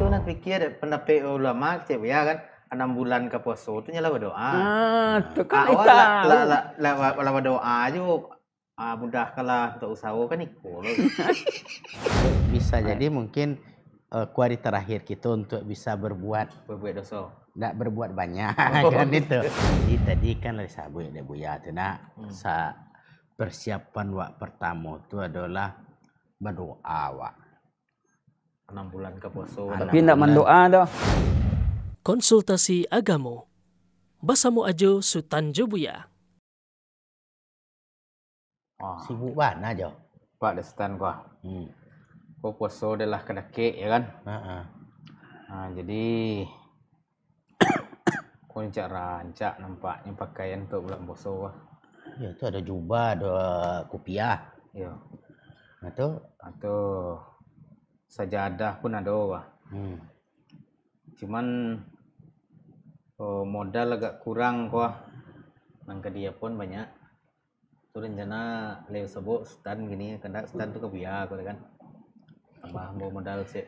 Tu nak fikir ada penape ulama ke ya kan enam bulan ke puasa tu nyalah berdoa. Ah, tu kan ah, kita. La la la doa aju. Ah, mudah kalah untuk usaha kan ikul. Lah. bisa jadi mungkin uh, kuari terakhir kita untuk bisa berbuat berbuat dosa. Nak berbuat banyak oh. kan itu. Jadi tadi kan dari sabu dia buya tu nak hmm. sa persiapan wak pertama tu adalah berdoa wak enam bulan ke poso. Tapi nak mendoa dah. Konsultasi agamo. Basamu ajo Sultan Jebuya. Oh, ah. sibuk ban aja. Pak de Sultan gua. Hmm. Ko poso adalah kena ke ya kan? Ha uh-uh. ha. jadi ko ncak rancak nampaknya pakaian untuk bulan poso lah. Ya tu ada jubah, ada kopiah. Ya. Atau atau sajadah pun ada lah. Hmm. Cuman oh, modal agak kurang ko. Ah. Nang dia pun banyak. Tu rencana leh sebut stand gini, kena stand tu ke biar ko kan. Tambah mau modal sih.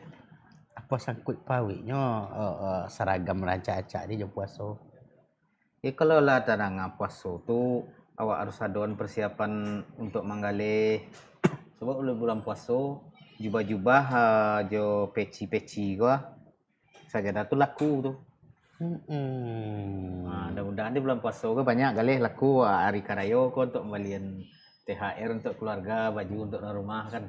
Apa sangkut pawiknya uh, uh, seragam raja acak ni je puasa. Ya kalau lah tak nak puasa tu awak harus aduan persiapan untuk menggali sebab oleh bulan puasa jubah-jubah ha jo peci-peci gua dah tu laku tu hmm ha dah mudah ni belum puasa ke banyak galih laku ah, hari karayo ko untuk membelian THR untuk keluarga baju untuk rumah kan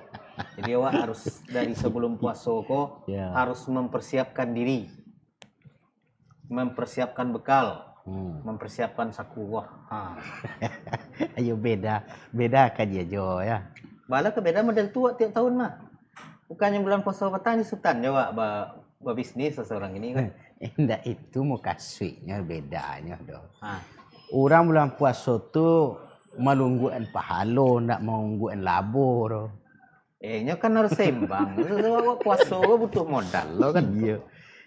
jadi awak harus dari sebelum puasa ko yeah. harus mempersiapkan diri mempersiapkan bekal hmm. mempersiapkan saku wah ha. ayo beda beda kan dia jo ya bala ke beda model tua tiap tahun mah. Bukannya bulan puasa petang ni sultan jawa ba ba bisnis seseorang ini kan. Indak eh, itu muka sweetnya bedanya doh. Ha. Orang bulan puasa tu melungguan pahalo nak menungguan labor. Eh, kan harus seimbang. Sebab puasa butuh modal lo kan. Iya.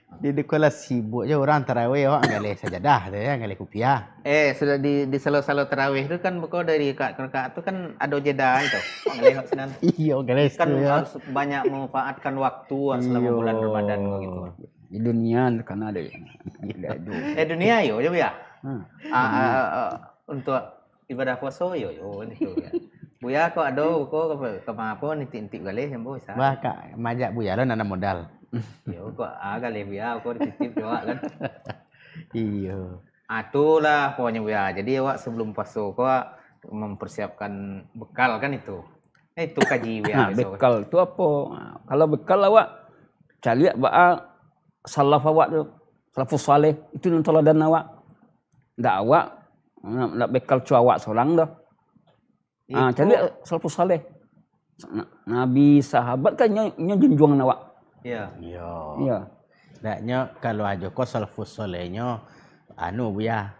Ah. di dekola sibuk je orang tarawih awak ngale sajadah tu ya leh kupiah. Eh sudah di di selo-selo tarawih tu kan beko dari kak kerka tu kan ada jeda itu. Ngale senang. senan. Iya ngale kan ya. harus banyak memanfaatkan waktu lah selama bulan Ramadan kok gitu. dunia kan ada. ya. eh dunia yo yo ya. Hmm. Ah, ah, ah, ah, untuk ibadah puasa yo yo itu ya. Buya kok ada kok ke mana pun nitik-nitik gale sembo bisa. Wah kak majak buya lo lah, nana modal. Yo, ya, kau agak lebih ah kau titip dia kan. Iyo. Atulah ah, pokoknya ya. Jadi awak sebelum puasa kau mempersiapkan bekal kan itu. Eh, itu kaji ya. Nah, bekal itu apa? Kalau bekal awak lah, cari ba ah, salaf awak lah, tu. Salafus saleh itu nun teladan awak. Lah, Ndak awak nak, bekal cu awak seorang dah. Ah, cari salafus saleh. Nabi sahabat kan nyo junjung nawak. Ya. Ya. Ya. Naknya kalau aja kau salafus solehnya anu buya.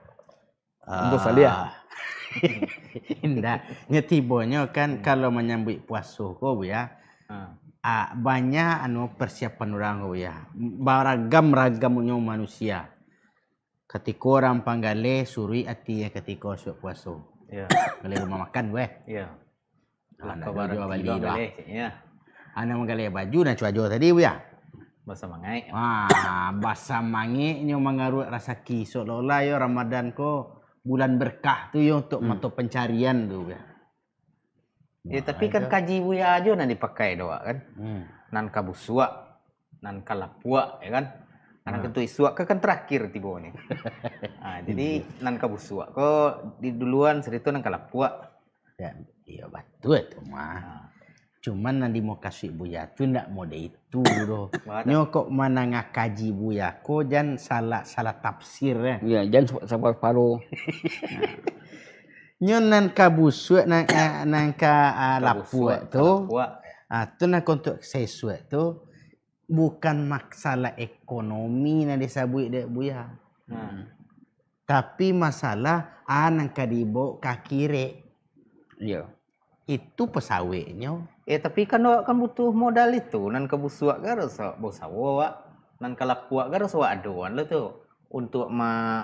Untuk salia. Ah. Indah. Ngetibonya kan hmm. kalau menyambut puasa kau buya. Ha. Uh, banyak anu persiapan orang kau ya. Beragam ragamnya manusia. Ketika orang panggale suri ati ya ketika suap puasa. Ya. Yeah. Kalau rumah makan weh. Ya. Yeah. Nah, kau baru jual balik Ya. Anda menggalai baju dan cuaca tadi, Buya. Basa mangai. Wah, basa mangai nyo mangarut rasa ki seolah-olah yo Ramadan ko bulan berkah tu yo untuk hmm. mata pencarian tu ya. Ya tapi kan ya aja. kaji buya aja nan dipakai doa kan. Hmm. Nan kabusua, nan kalapua ya kan. Nan hmm. kentu isua ke kan terakhir tibo ni. ha, jadi nan kabusua ko di duluan cerita nan kalapua. Ya, iya betul tu mah. Ha. Cuma nanti mau kasih buaya tu ndak mau deh itu doh. Nyokok mana ngakaji buaya Ko jangan salah salah tafsir ya. Iya jan sabar paru. Nyon nang kabusu nang nang ka ah, lapu tu. Ya. Ah tu nak untuk sesuai tu bukan masalah ekonomi nan desa dek buaya. Hmm. Tapi masalah ah, anak kadibok kakire. Iya. Itu pesawiknya. Eh tapi kan awak kan butuh modal itu nan ke busuak ke rasa bosawa awak nan kalau kuat ke rasa aduan lah tu untuk ma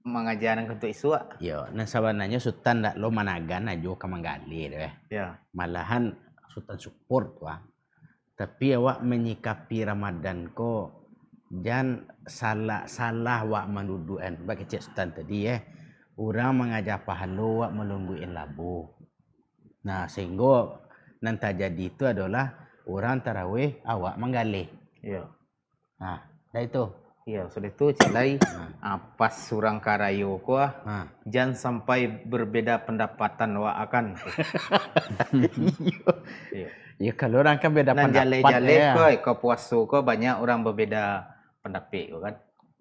mengajaran untuk isu awak. Yo ya, nan sabananya sultan dak lo managan aja lah, ke manggali tu eh. Ya. Malahan sultan support wa. Ah. Tapi awak menyikapi Ramadan ko dan salah salah wak menuduhan bagi cik sultan tadi eh orang mengajar pahala wak melungguin labu nah sehingga nan jadi itu adalah orang tarawih awak menggalih. Ya. Ha, dah itu. Ya, sudah itu celai ha. pas surang karayo ko ah, Ha. Jangan sampai berbeda pendapatan wa akan. ya. Ya kalau orang kan beda nan pendapat. Nan ya. jale-jale eh, ko, ko puasa ko banyak orang berbeda pendapat kan.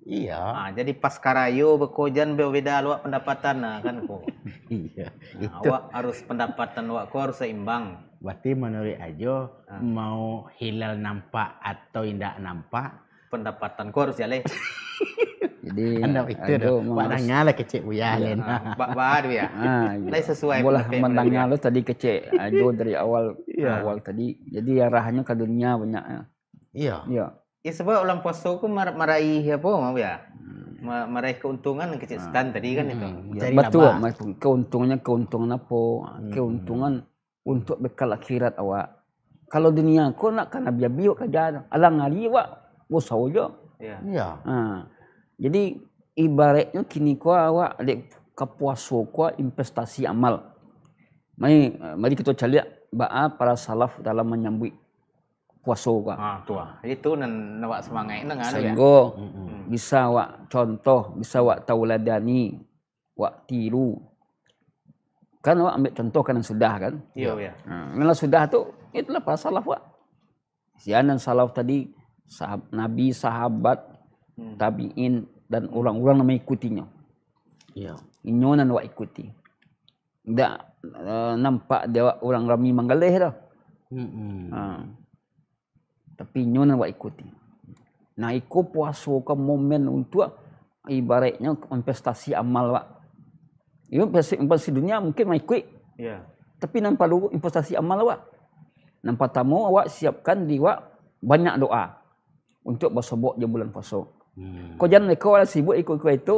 Iya. Ah jadi pas karayo bekojan berbeda luak pendapatan nah, ha, kan ko. iya. Ha, itu. Awak harus pendapatan awak ko harus seimbang. Berarti menurut ajo ha. mau hilal nampak atau indak nampak pendapatan ko harus jale. jadi anda itu ajo, padanya lah kecik uya iya, ah, lain. Pak ba Bahar ya. sesuai. Boleh mendangnya lo tadi kecik ajo dari awal iya. awal tadi. Jadi arahnya ke dunia banyak. Ya. Iya. Iya. Ya sebab bulan puasa aku meraih apa mau ya? Meraih keuntungan yang kecil ah. setan tadi kan hmm. itu. Ya, betul. Nama. Keuntungannya keuntungan apa? Hmm. Keuntungan hmm. untuk bekal akhirat awak. Kalau dunia kau nak kena biar-biar kerja. Alang ngari awak. Bosau je. Ya. ya. Ha. Jadi ibaratnya kini kau awak adik kepuasa kau investasi amal. Mari, mari kita cari ba'a ah, para salaf dalam menyambut puasa ke. Ah, ha, tu lah. Itu nak na buat semangat. Sehingga ya? Hmm. bisa buat contoh, bisa buat tauladani, buat tiru. Kan awak ambil contoh kan sudah kan? Iya. ya. Hmm. Kalau sudah tu, itulah para salaf buat. Sianan salaf tadi, sahab, nabi, sahabat, hmm. tabi'in, dan orang-orang nama ikutinya. Iya. Ini yang awak ikuti. Tak eh, nampak dia orang ramai manggalih dah. hmm. Ha. Tapi nyonya buat ikuti. Nah ikut puasa ke momen untuk ibaratnya investasi amal pak. Ibu investasi, investasi dunia mungkin mai kuit. Ya. Tapi nampak dulu investasi amal awak. Nampak tamu awak siapkan di awak banyak doa untuk bersobok je bulan puasa. Hmm. Kau jangan mereka orang sibuk ikut kau itu.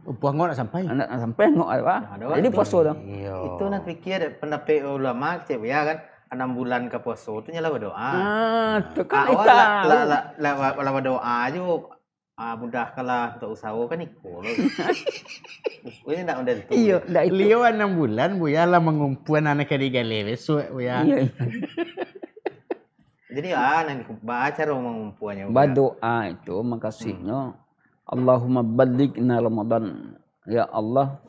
Buang oh, nak sampai. Nak sampai ngok apa? Jadi puasa tu. Itu nak fikir pendapat ulama kita ya kan enam bulan ke poso tu nyalah berdoa. Ah, tu kan ah, itu. La, doa aje. Ah, mudah kalah untuk usaha kan ikut. Kau ni nak ada tu. Iyo, dah itu. Leo enam bulan, buaya lah mengumpulkan anak kiri gale besok buaya. Jadi ah, nanti baca rumah mengumpulkannya. Berdoa itu, makasih. Hmm. Allahumma balikna Ramadan. Ya Allah,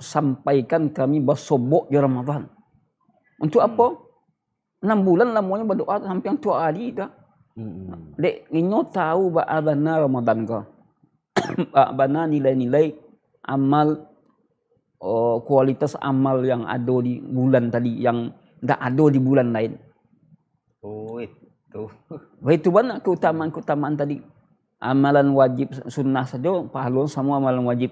sampaikan kami bersobok di Ramadan. Untuk hmm. apa? Hmm enam bulan lamanya berdoa sampai yang tua ali dah. Hmm. Dek nyo tahu ba adana Ramadan ka. ba bana nilai-nilai amal uh, kualitas amal yang ada di bulan tadi yang tak ada di bulan lain. Oh itu. Baik tu banyak keutamaan-keutamaan tadi. Amalan wajib sunnah saja, pahlawan semua amalan wajib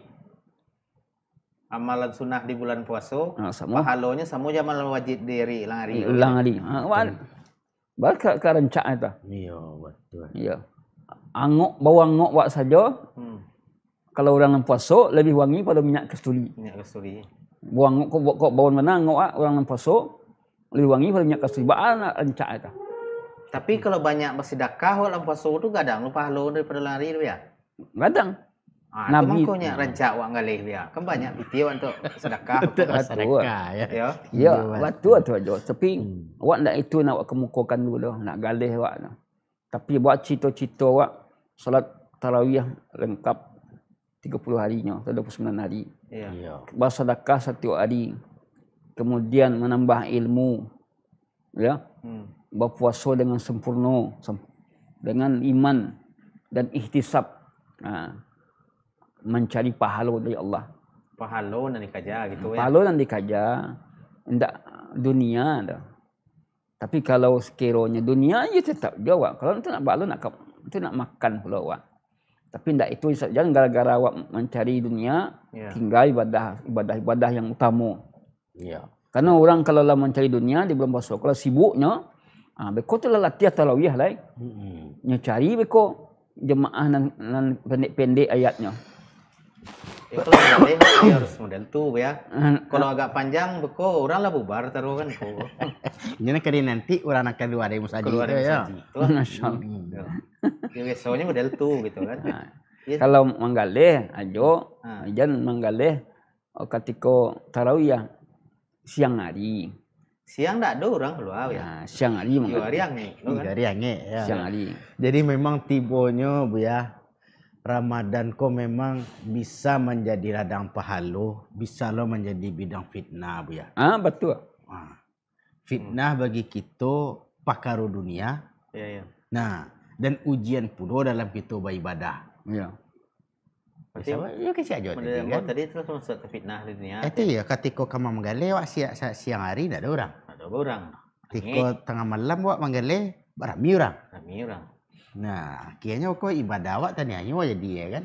amalan sunnah di bulan puasa ha, sama. pahalanya sama je amalan wajib diri langari langari ha, ah, wan hmm. baka ka rencak ya, eta iya angok bawang ngok buat saja hmm. kalau orang yang puasa lebih wangi pada minyak kasturi minyak kasturi buang angok kok kok bawa mana ngok? ah orang yang puasa lebih wangi pada minyak kasturi baan ah, rencak eta tapi kalau banyak bersedekah dalam puasa tu kadang, lupa halu daripada lari tu ya gadang Ha, Nabi tu punya rancak wang galih dia. Kan banyak video untuk sedekah untuk sedekah ya. Ya, ya waktu tu aja. Tapi awak hmm. nak itu nak awak kemukakan dulu nak galih awak tu. Tapi buat cito-cito, awak solat tarawih lengkap 30 harinya, 29 hari. Ya. ya. Buat sedekah satu hari. Kemudian menambah ilmu. Ya. Hmm. Berpuasa dengan sempurna dengan iman dan ihtisab. Ha mencari pahala dari Allah. Pahala nak dikajar hmm, gitu ya. Pahala nak dikajar ndak dunia dah. Tapi kalau sekiranya dunia ya tetap jawab. Kalau tu nak balu nak tu nak makan pula awak. Tapi ndak itu jangan gara-gara awak mencari dunia yeah. tinggal ibadah ibadah ibadah yang utama. Ya. Yeah. Karena orang kalau lah mencari dunia dia belum masuk. Kalau sibuknya ah beko tu lah latihan tarawih lai. Mm eh. -hmm. Nya cari beko jemaah nan, nan pendek-pendek ayatnya itu dia harus model tu, ya. Hmm. Kalau agak panjang beko orang lah bubar taruh kan ko. Ini kali nanti orang akan keluar dari musaji. Keluar dari ya. Allah hmm. Ya soalnya model tu, gitu kan. Ha. Yes. Kalau menggalih, ajo ha. jan manggale o oh, katiko tarawih siang hari. Siang tak, ada orang keluar ya. Ha, siang hari manggale. Siang hari kan. ya. Siang hari. Jadi memang tibonyo bu ya Ramadan kau memang bisa menjadi ladang pahala, bisa lo menjadi bidang fitnah, Bu ya. Ah, betul. Ha. Fitnah bagi kita pakar dunia. Ya, ya. Nah, dan ujian pula dalam kita beribadah. Ya. Tapi, ya, ya kasi aja tadi kan. Tadi terus lah masuk ke fitnah di dunia. Itu eh, ya, Katiko kamu menggali, wak siang, siang hari tidak ada orang. Tidak ada orang. Tiko tengah malam, wak menggali, ramai orang. Ramai orang. Nah, akhirnya kau ibadah awak tanya hanya awak jadi ya kan?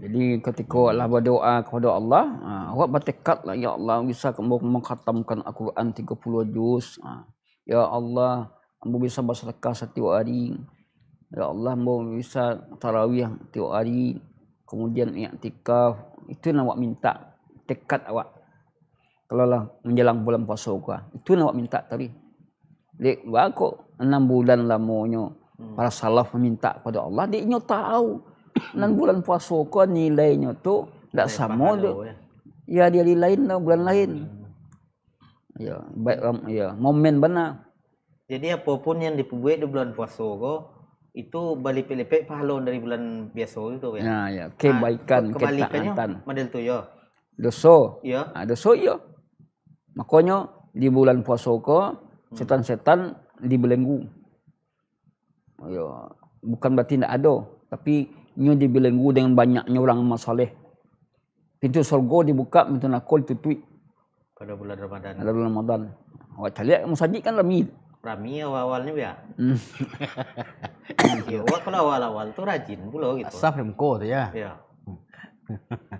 Jadi ketika hmm. Allah berdoa kepada Allah, uh, awak bertekad lah, Ya Allah, bisa kamu mengkhatamkan Al-Quran 30 juz. Uh, ya Allah, kamu bisa bersedekah satu hari. Ya Allah, kamu bisa tarawih satu hari. Kemudian i'tikaf. Itu nak awak minta. Tekad awak. Kalau lah menjelang bulan puasa kau. Itu nak awak minta tadi. Lek, kok enam bulan lamanya. Hmm. Para salaf meminta kepada Allah, dia nyo tahu. Dan bulan puasa ko nilainya tu tidak sama dia. Ya. ya dia di lain lah, bulan lain. Hmm. Ya, baik um, ya, momen benar. Jadi apapun yang dipuat di bulan puasa ko itu balik pelipet, pahala dari bulan biasa itu ya. Nah, ya, ya, kebaikan ha, ketaatan. Model tu ya. Doso. Ya. Ha, ah, doso ya. Makanya di bulan puasa ko hmm. setan-setan dibelenggu. Hmm ya, bukan berarti tidak ada tapi nyo dibelenggu dengan banyaknya orang amal soleh pintu surga dibuka pintu neraka tweet. pada bulan Ramadan pada bulan Ramadan awak cari musaji kan ramil ramil awal awalnya hmm. ya awak kalau awal awal tu rajin pula gitu asap remko tu ya ya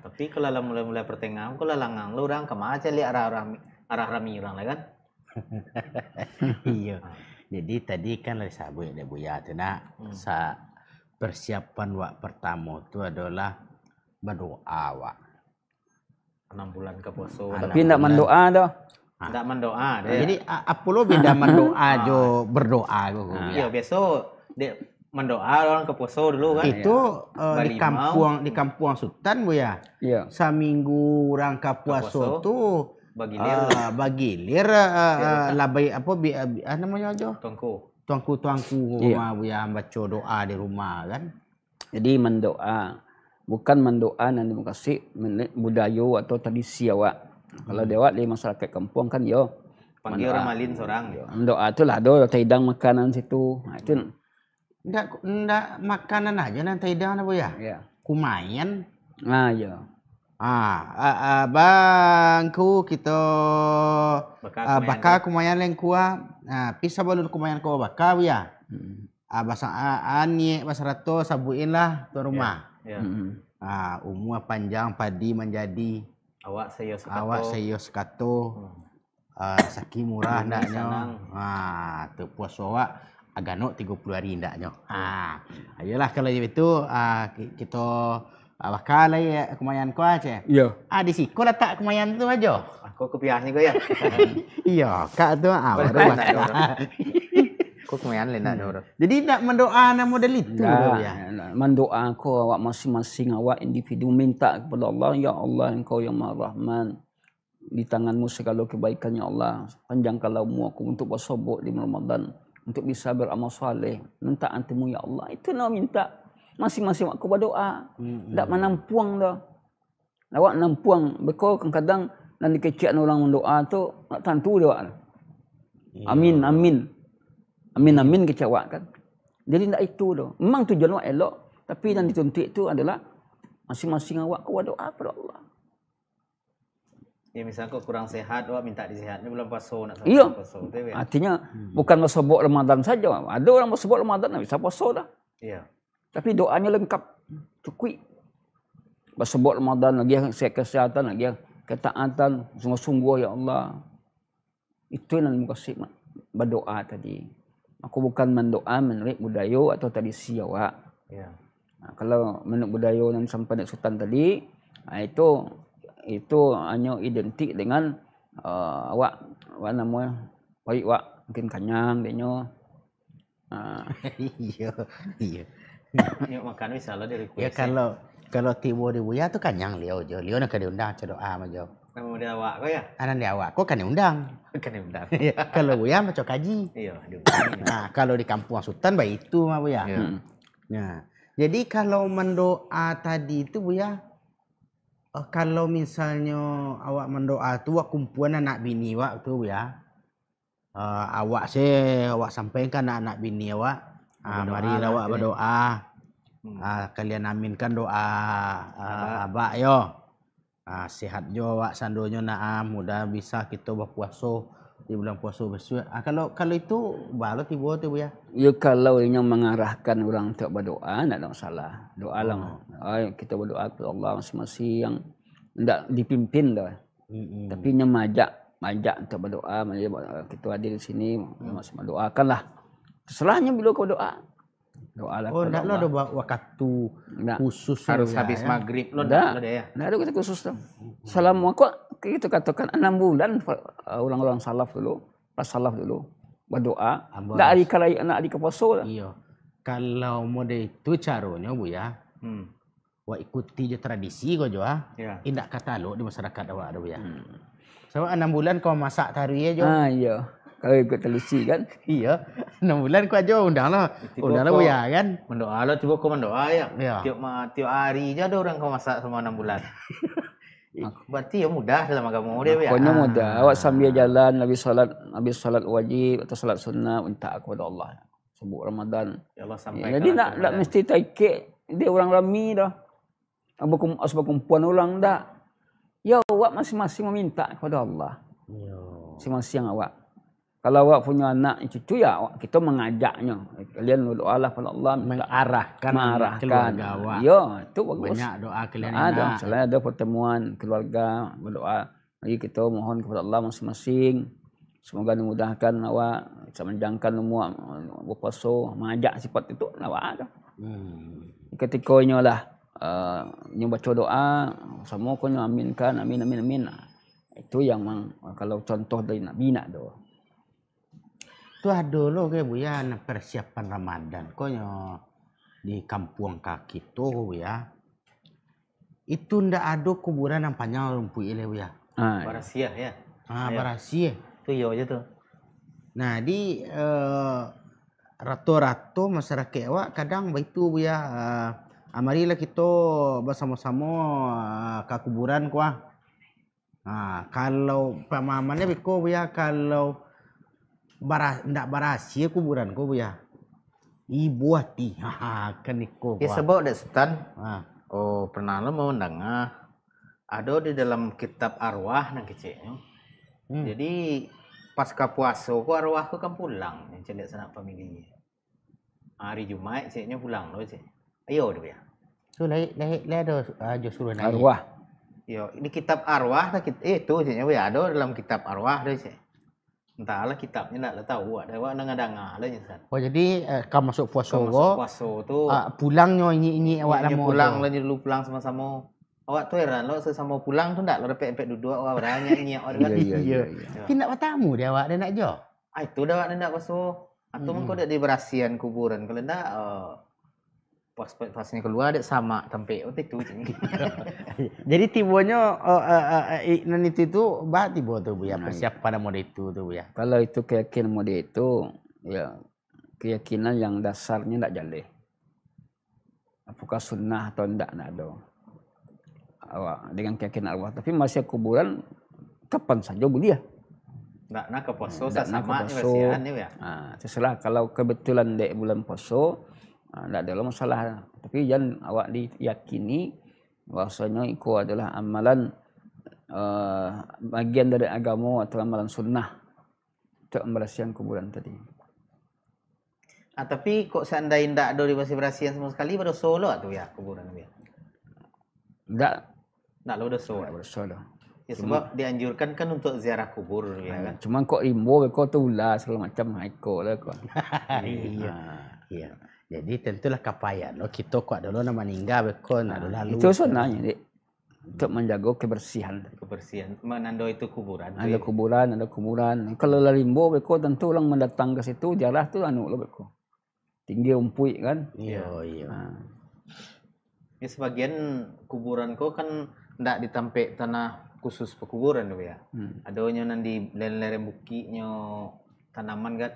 tapi kalau lah mulai mulai pertengahan kalau langang lu orang kemana cari arah arah arah ramil orang lah kan iya ah. Jadi tadi kan dari sabu ya bu ya tu nak hmm. sa persiapan wak pertama tu adalah berdoa wak. Enam bulan ke poso. Ah, Tapi tidak mendoa doh. Ah. Tidak mendoa. Ah, dia. Jadi apa lo beda mendoa jo berdoa gue. Ha. Ya biasa dia mendoa orang ke poso dulu kan. Itu ya. uh, di kampung di kampung Sultan bu ya. Iya. Seminggu orang ke poso tu bagilir ah, bagilir ah, lah baik apa bi, ah, bi, ah, namanya aja tuanku tuanku tuanku rumah yeah. yang baca doa di rumah kan jadi mendoa bukan mendoa dan terima kasih budaya atau tradisi awak hmm. kalau dia di masyarakat kampung kan yo panggil orang malin seorang yo doa lah, do tidang makanan situ nah, itu hmm. ndak ndak makanan aja nanti tidang apa lah, ya yeah. kumayan ah ya yeah. Ah, ah, ah bangku kita bakar, ah, bakar kumayan lain kuah. Ah, pisah balut kumayan kuah bakar ya. Hmm. Ah, basa anie basa rato sabuin lah tu ya, rumah. Yeah. yeah. Hmm. Ah, umur panjang padi menjadi. Awak saya sekato. Awak saya sekato. Hmm. Ah, saki murah naknya. Ah, tu puas awak aganok puluh hari ndaknya. Hmm. Ah, ayolah kalau itu ah, kita Ah bakal ya kemayan kau aja. Iya. Ah di sini kau letak kemayan tu aja. Aku kebiasaan kau ya. Iya, kak tu ah baru nak doa. Kau kemayan lain nak doa. Jadi nak mendoa nak model itu. Nah, ya. Mendoa kau awak masing-masing awak individu minta kepada Allah ya Allah engkau yang maha rahman di tanganmu segala kebaikan ya Allah panjangkanlah umur aku untuk bersabuk di Ramadan untuk bisa beramal soleh minta antemu ya Allah itu nak minta masing-masing waktu berdoa. Hmm. Tak menang puang dah. Awak menang puang. Bekor kadang-kadang nanti kecil orang mendoa tu, tak tentu dia. Yeah. Amin, amin. Amin, amin kecewa kan. Jadi tak itu tu. Memang tujuan awak elok. Tapi yang dituntut itu adalah masing-masing awak kuat doa kepada Allah. Ya, misalnya kau kurang sehat, awak minta disihat. Ini belum puasa nak sampai iya. puasa. Artinya, hmm. bukan puasa buat Ramadan saja. Ada orang puasa buat Ramadan, nak bisa puasa dah. Iya. Tapi doanya lengkap. Cukup. Bersebut Ramadan lagi yang kesihatan lagi yang ketaatan. Sungguh-sungguh ya Allah. Itu yang muka sikmat. Berdoa tadi. Aku bukan mendoa menurut budayo atau tadi siawak. Ya. Nah, ya. ha, kalau menurut budayo yang sampai nak sultan tadi. Nah, ha, itu itu hanya identik dengan uh, awak. Awak nama. Baik awak. Mungkin kanyang dia. Iya. Ha. iya. Ya, makan ni salah dia ya, request. Ya, kalau kalau tiba di buaya tu kan yang liau je. Liau nak diundang cedok doa ah, ma jo. Kamu dia awak ko ya? Anak ah, dia awak. Ko kan diundang. kan diundang. ya, kalau buaya macam kaji. Iya, aduh. Nah, kalau di kampung sultan baik itu ma buaya. Ya. Nah. Hmm. Ya. Jadi kalau mendoa tadi itu buaya Uh, eh, kalau misalnya awak mendoa tu awak kumpulan anak bini awak tu ya. Uh, awak se awak sampaikan anak anak bini awak Ha, mari lah awak berdoa. Ha, kalian aminkan doa ha, ah, abak yo. Ha, sihat jo awak sandonyo nak mudah bisa kita berpuasa di bulan puasa besok. Ha, kalau kalau itu balo tiba tu ya. Yo ya, kalau yang mengarahkan orang untuk berdoa nak dong salah. Doa oh. Lah. lang. Hmm. kita berdoa kepada Allah masing yang ndak dipimpin dah. Hmm. Tapi nyemajak majak untuk berdoa, kita hadir di sini, hmm. sama doakanlah. Selahnya bila kau doa. Oh, lah doa lah. Oh, nak lo ada buat waktu nak. khusus. Harus lah, habis ya, maghrib. Lo nak ada ya? Nak ada kata khusus tu. Salam aku, kita katakan enam bulan uh, ulang-ulang salaf dulu. Pas salaf dulu. buat doa. Nak hari kalai, anak hari kepuasa lah. Iya. Kalau model itu caranya, Bu ya. Hmm. Wah ikuti je tradisi kau jua. Ah. Ya. Indak kata lo di masyarakat awak Bu ya. Hmm. Sebab so, enam bulan kau masak tarik je. Ah, iya. Kalau ikut telusi kan? Iya. enam bulan kau aja undang lah. Undang lah ya kan? Mendoa lah. Cuba kau mendoa ya. ya. Tiap, ma, tiap hari je ada orang kau masak semua enam bulan. Eh, berarti ya mudah dalam agama dia. Pokoknya ah. mudah. Awak sambil jalan, habis salat, habis salat wajib atau salat sunnah, minta kepada Allah. Sebut Ramadan. Ya Allah sampai. Ya, jadi nak, nak mesti taikik. Dia orang rami dah. Asbab kumpuan orang dah. Ya awak masing-masing meminta kepada Allah. Ya. Masing-masing awak. Kalau awak punya anak cucu ya awak kita mengajaknya. Kalian lah, pada Allah minta arahkan mengarahkan keluarga awak. Ya, itu bagus. Banyak doa kalian ha, ada. Selain ada pertemuan keluarga berdoa. lagi kita mohon kepada Allah masing-masing. Semoga dimudahkan awak semenjangkan umur berpuasa mengajak sifat itu awak ada. Hmm. Ketikonya lah uh, baca doa semua kau aminkan amin amin amin. Itu yang kalau contoh dari nabi nak doa. Tu ada ke bu ya persiapan Ramadan. Konyo di kampung kaki tu bu ya. Itu ndak ada kuburan yang panjang rumput ile bu ya. Ah barasia ya. Ha ah, ya. barasia. Tu yo aja tu. Nah di eh, rato-rato masyarakat awak kadang begitu bu ya. Uh, eh, amarilah kita bersama-sama uh, eh, ke kuburan kuah. Ah kalau pemahamannya beko bu ya kalau baras tidak baras ye kuburan kau buya ibu hati ha kan iko ya sebab ada setan ha oh pernah lo mau dengar ha. ada di dalam kitab arwah nang kecil hmm. jadi pas ka puasa ko arwah kau kan pulang yang celik sanak famili hari jumaat kecilnya pulang lo cek ayo dia ya tu leh lai lai ada ha, uh, jo arwah yo ini kitab arwah lah tak eh tu kecilnya. we ya, ada dalam kitab arwah dia cek Entahlah kitabnya nak lah tahu ada awak dengar dengar lah Ustaz. Oh jadi eh, kau masuk puasa kau masuk puasa tu. Uh, pulangnya ini ini awak lama. Pulang lah dulu pulang sama-sama. Awak tu heran lo lah, sesama pulang tu ndak lo repek-repek duduk orang banyak ini awak dengar. Iya iya. Ya. Tindak bertamu dia awak dia nak jo. Ah itu dah awak nak puasa. Atau mungkin mengko hmm. dak di perasian kuburan kalau ndak uh, oh pasport pasnya keluar dek sama tempe oh, waktu oh, eh, eh, eh, itu jadi tibonyo uh, uh, uh, non itu itu bah tibo tu bu ya nah, siap pada mode itu tu bu ya kalau itu keyakinan mode itu ya keyakinan yang dasarnya tak jalan apakah sunnah atau tidak nak do awak dengan keyakinan Allah tapi masih kuburan kapan saja bu dia ya? Tak nak ke poso hmm, sama poso? ya ah terserah kalau kebetulan dek bulan poso Ha, tak ada masalah tapi yang awak diyakini bahasanya itu adalah amalan uh, eh, bagian dari agama atau amalan sunnah untuk membersihkan kuburan tadi. Ah, tapi kok seandainya tidak ada dibersihkan sama sekali pada solo tu ya kuburan dia? Tidak. lo dah solo. Tidak solo. Ya, sebab cuma, dianjurkan kan untuk ziarah kubur. Ya, ya ah, kan? Cuma kok imbo, kok tu ulas, segala macam. Haiko lah kok. Iya. Ah. Iya. Jadi tentulah kapayan. Lo oh, kita kuat dulu nama meninggal bekon ha, adalah lalu. Itu lah. nanya ni. Untuk menjaga kebersihan. Kebersihan. Mana Menando itu kuburan. Ada tu, kuburan, ada kuburan. Kalau lah limbo beko tentu orang mendatang ke situ jarah tu anu lo lah, beko. Tinggi umpui kan. Iya, yeah. Ya. Ya. oh, iya. Ha. Ya, sebagian kuburan ko kan ndak ditampik tanah khusus pekuburan tu ya. Hmm. Adanya nanti lereng-lereng bukitnya tanaman kan.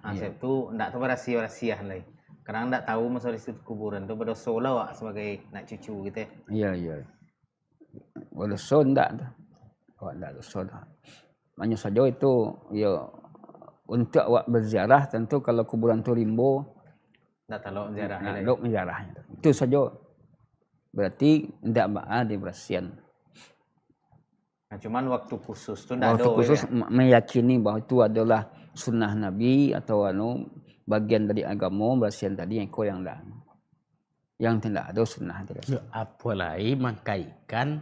Ha, yeah. Ya. tu tidak tahu rahsia-rahsia lain kadang tak tahu masa di situ kuburan tu berdosa solah, lah awak sebagai nak cucu kita. Iya ya. Berdosa ya, ndak ya. tu. Awak ndak dosa dah. Manyo saja itu ya untuk awak berziarah tentu kalau kuburan tu rimbo tak tahu ziarah ndak tahu ziarahnya. Itu saja. Berarti tidak ma'ah di bersian. Nah, cuman waktu khusus tu ndak ada. Waktu khusus ya? meyakini bahawa itu adalah sunnah Nabi atau anu bagian dari agama bahasian tadi yang kau yang dah yang tidak ada sunnah tidak ya. so, apa lagi mengkaitkan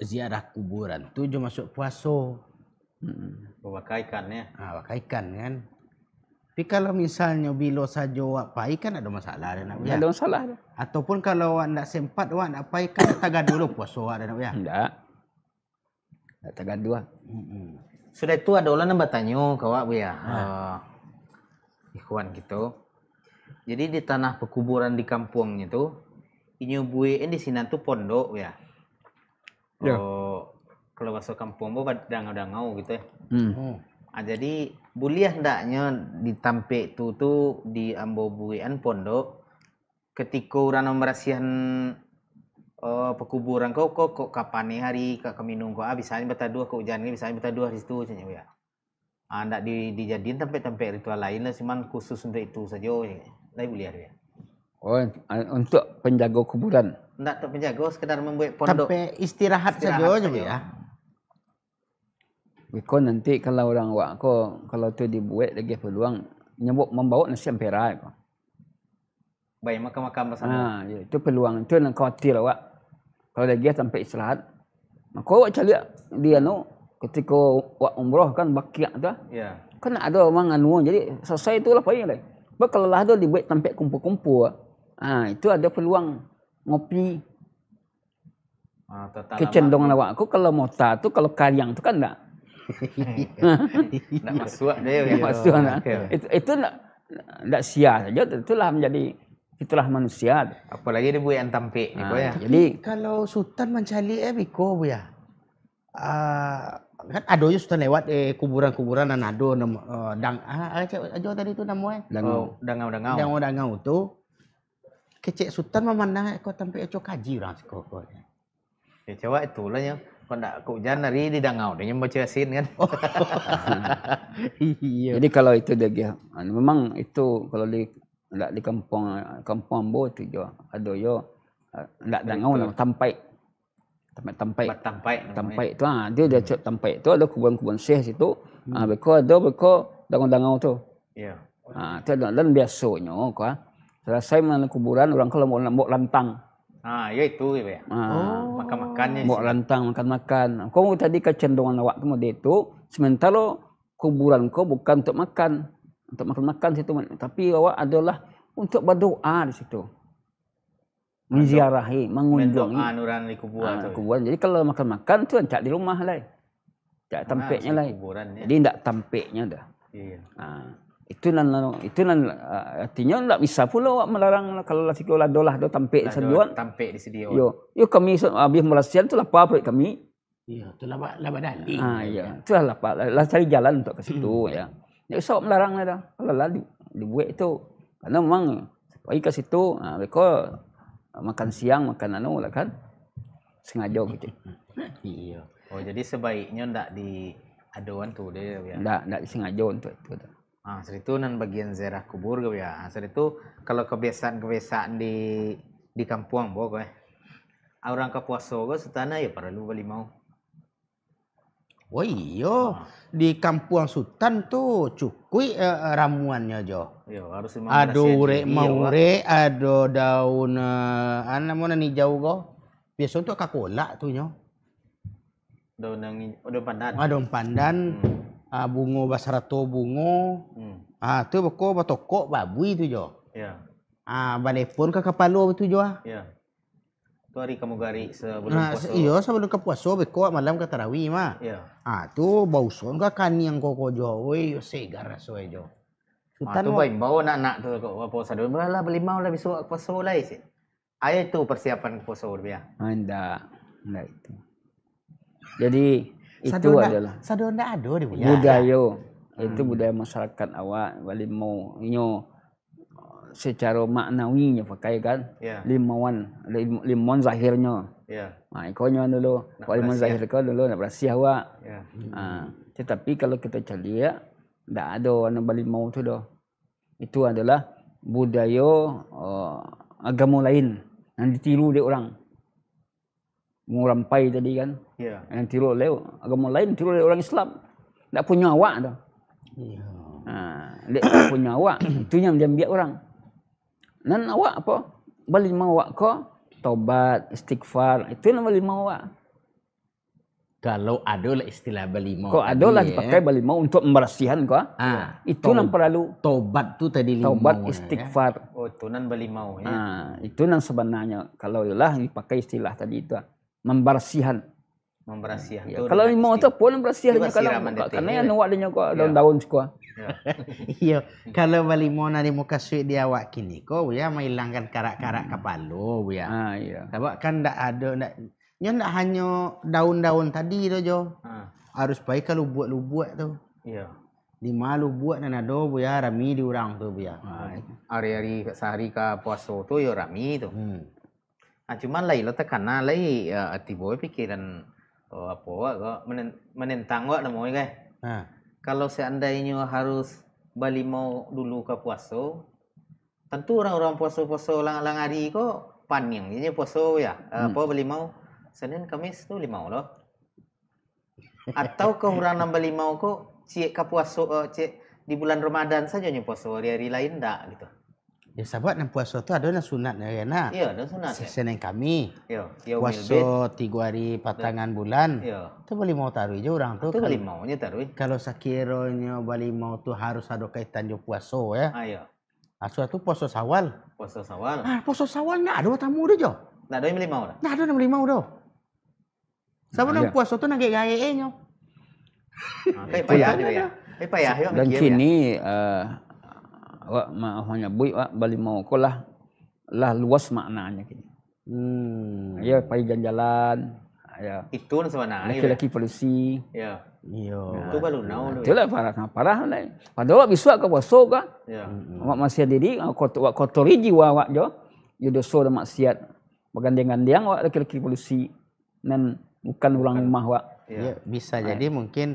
ziarah kuburan tu je masuk puasa hmm. Mengkaitkan ya ha, berkaitkan kan tapi kalau misalnya bila saja awak pai kan ada masalah ada nak ya? Ada masalah ada. Ataupun kalau awak tidak sempat awak nak pai kan tagar dulu puasa awak ada nak ya? Tidak. Tak tagar dua. Lah. Hmm, hmm. Sudah itu ada orang yang bertanya kau awak Uh, ikhwan gitu. Jadi di tanah pekuburan di kampung itu, inyo bui ini di tu pondok ya. Ya. Oh, kalau masuk kampung bu dangau dangau gitu ya. Hmm. Ah, jadi buliah ndaknya di tampek tu tu di ambo buian pondok ketika orang merasihan uh, pekuburan kau kok kok kapan hari kak kami nunggu ah bisa ini betah dua kok hujan ini bisa ni, betah dua di situ cenyo ya. Ah, nak di, dijadikan tempat-tempat ritual lain lah. Cuma khusus untuk itu saja. Oh, ya. Lain boleh ada. Oh, ah, untuk penjaga kuburan? Tidak untuk penjaga, sekadar membuat pondok. Tapi istirahat, istirahat saja juga ya. ya. Biko nanti kalau orang awak ko kalau tu dibuat lagi peluang nyebut membawa nasi ampera ko. Baik makan makan bersama. Lah ha, ah, ya, itu peluang itu nak khawatir awak. Lah, kalau lagi sampai istirahat, maka awak cari dia no ketika buat umrah kan bakia tu ah. ya. kan ada orang anu jadi selesai itulah payah lah bekelah tu dibuat tempat kumpul-kumpul ah ha, itu ada peluang ngopi Ah, kecendong lawak aku kalau mota tu kalau kariang tu kan enggak nak masuk lah dia ya, masuk lah. okay. itu itu nak tak sia saja itulah menjadi itulah manusia apalagi dia buat yang tampik ha, ya. jadi kalau sultan mencari eh biko bu uh, kan ada yo sudah lewat eh kuburan-kuburan nan ado nama uh, eh, dang ah, ah cek ajo tadi tu nama eh dangau oh, dangau dangau dangau dangau tu kecik sultan memandang eh, kau tampi ajo kaji orang lah, sekok kau ya eh. cewa itu lah ya kau nak kau jangan hari di dangau dia nyembo sin kan iya jadi kalau itu dia gih memang itu kalau di di kampung kampung ambo tu jo ado yo ndak dangau nak tampai tempat tempai tempai tempai tu ha, dia dia cakap tempai tu ada kubur-kubur syekh situ ha, hmm. ha, beko ada beko dangau-dangau tu ya yeah. ha tu dan biasanya ko ha, selesai mana kuburan orang kalau mau nak lantang ha ya itu ya ha, oh. makan-makannya mau lantang makan-makan ko tadi kecendongan awak tu dia tu sementara kuburan kau bukan untuk makan untuk makan-makan situ tapi awak adalah untuk berdoa di situ Menziarahi, mengunjungi. Mentok anuran ah, di kuburan. Ah, ha, kuburan. Jadi kalau makan-makan tu tak di rumah lah. Tak ah, tempeknya lah. Ya. Jadi tak tempeknya dah. Ha, itu nan itu nan artinya tak bisa pula awak melarang lah. kalau lah sikola dolah do tempek sediwan. Lah, tempek di sediwan. Yo, yo kami habis Malaysia tu lapar perut kami. Ya, tu lapar lapar dan. Ha, ya. Tu lah lapar. Lah, lah cari jalan untuk ke situ hmm. ya. Ya usah awak melarang lah dah. Kalau lah dibuat di tu. Karena memang pergi ke situ, mereka Ah, makan siang makan anu lah kan sengaja gitu iya oh jadi sebaiknya ndak di aduan tu dia ya ndak ndak sengaja tu. itu ah itu nan bagian ziarah kubur gitu ya asal itu kalau kebiasaan kebiasaan di di kampung bo eh. orang kepuaso go setana ya perlu beli mau Woi oh, iyo ah. di kampung sultan tu cukui eh, eh, ramuannya jo Ya, harus urek mau ah. urek, ada daun eh, Anak mana ni jauh go. Biasa untuk kakola tu nyo. Daun yang ada oh, pandan. Ada ah, pandan. Hmm. Ah, bungo basarato bungo. Hmm. Ah, tu beko batoko babui tu jo. Ya. Ah, balepon ka palu tu jo ah. Ya. Tu hari kamu gari sebelum nah, puasa. Iyo, sebelum ke puasa beko malam ke tarawih mah. Ya. Ah, tu bau son ka kan yang koko jo. Oi, segar so jo. Hmm. Sultan ha, tu baik. Bawa anak-anak tu ke puasa dulu. Belah beli mau lah besok puasa lain sih. Ayat tu persiapan puasa dulu ya. Anda, ah, anda itu. Jadi itu sadu adalah. Sadu anda ada di budaya. Budaya ya. ya. itu hmm. budaya masyarakat awak beli nyo secara maknawinya pakai kan yeah. limauan limon zahirnya yeah. nah, ikonya dulu kalau limon zahir kau dulu nak berasih awak yeah. Ya. nah, tetapi kalau kita cari ya, tak ada anak balik mau tu dah. Itu adalah budaya uh, agama lain yang ditiru oleh orang. rampai tadi kan. Yeah. Yang tiru oleh agama lain, tiru oleh orang Islam. Tak punya awak tu. Yeah. Ha, tak punya awak. Itu yang dia ambil orang. Dan awak apa? Balik mau awak kau? Taubat, istighfar. Itu yang balik mau awak kalau ada lah istilah balimau. Kalau ada lah dipakai ya. balimau untuk membersihkan kau. Ah, ah itu nang perlu tobat tu tadi limau. Tobat lah, ya. istighfar. Ya? Oh, itu nang balimau ya. Ah, itu nang sebenarnya kalau lah dipakai istilah tadi itu ah. membersihkan. Membersihkan. Ya, kalau limau tu pun membersihkannya kalau karena ya. yang nuak dengan kau daun-daun kau. Iya, kalau balimau nari muka suit dia awak kini kau hmm. ah, ya menghilangkan karak-karak kepala ya. Ah, Sebab kan tak ada ndak yang tak hanya daun-daun tadi tu je. Ha. Harus baik kalau buat-buat tu. Ya. Di malu buat dan ada bu rami di orang tu bu Ha. Hari-hari sehari ke puasa tu ya rami tu. Hmm. Ha, cuma lain lah tekan lah lain ya, uh, boy fikiran oh, apa wak kok menentang wak nama ni Ha. Kalau seandainya harus bali mau dulu ke puasa. Tentu orang-orang puasa-puasa lang-lang hari ko panjang. Ini puasa ya. Hmm. Apa bali mau? Senin Kamis tu limau lah. Atau kau orang nambah limau kau cik ka puasa uh, cik di bulan Ramadan saja nyo puasa hari-hari lain dak gitu. Ya sebab nang puasa tu ada nang sunat ya, nak. Iya, ada sunat. Ya. Senin kami. Yo, ya, yo puasa 3 hari patangan bulan. Yo. Tu boleh mau tarui je orang tu. Tu boleh mau nya tarui. Kalau sakiranya bali mau tu harus ada kaitan jo puasa ya. Ah yo. Asal ah, tu puasa sawal. Puasa sawal. Ah, puasa sawal nak ada tamu dia jo. Nak ada yang lima orang. Nak ada yang lima orang. Sama ah, nang ya. puas tu nak gaya eh nyo. Okey ah, eh, payah dia. Ya. Eh payah yo. Dan kini awak mah hanya buih wak bali mau kolah lah luas maknanya kini. Hmm, ya pergi jalan Ya. Itu lah sebenarnya. Laki-laki polisi. Ya. Yo. Itu baru ya. nau dulu. parah nah, parah nai. Pada wak bisu ke puaso ka? Ya. Hmm. Wak masih diri wak kotori jiwa wak jo. Yo doso dan maksiat. Bagandengan dia wak laki-laki polisi. Nan bukan ulang rumah wak. Ya, ya bisa Ayat. jadi mungkin